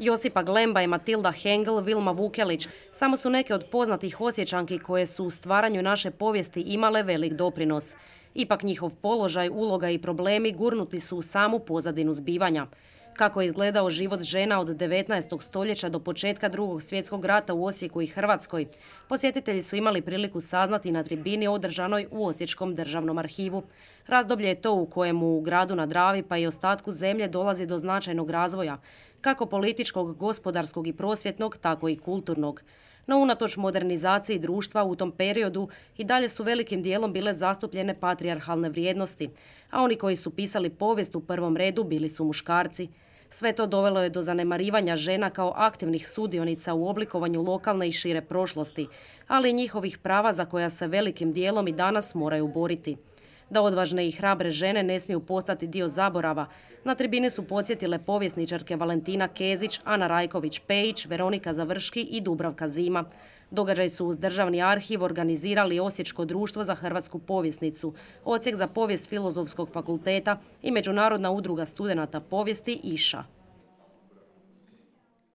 Josipa Glemba i Matilda Hengel, Vilma Vukelić samo su neke od poznatih osjećanki koje su u stvaranju naše povijesti imale velik doprinos. Ipak njihov položaj, uloga i problemi gurnuti su u samu pozadinu zbivanja. Kako je izgledao život žena od 19. stoljeća do početka drugog svjetskog rata u Osijeku i Hrvatskoj, posjetitelji su imali priliku saznati na tribini održanoj u Osječkom državnom arhivu. Razdoblje je to u kojemu u gradu na Dravi pa i ostatku zemlje dolazi do značajnog razvoja, kako političkog, gospodarskog i prosvjetnog, tako i kulturnog. No unatoč modernizaciji društva u tom periodu i dalje su velikim dijelom bile zastupljene patrijarhalne vrijednosti, a oni koji su pisali povijest u prvom redu bili su muškarci. Sve to dovelo je do zanemarivanja žena kao aktivnih sudionica u oblikovanju lokalne i šire prošlosti, ali i njihovih prava za koja se velikim dijelom i danas moraju boriti da odvažne i hrabre žene ne smiju postati dio zaborava. Na tribini su podsjetile povjesničarke Valentina Kezić, Ana Rajković-Pejić, Veronika Završki i Dubravka Zima. Događaj su uz državni arhiv organizirali Osječko društvo za hrvatsku povjesnicu, Ocijek za povijest Filozofskog fakulteta i Međunarodna udruga studenata povijesti Iša.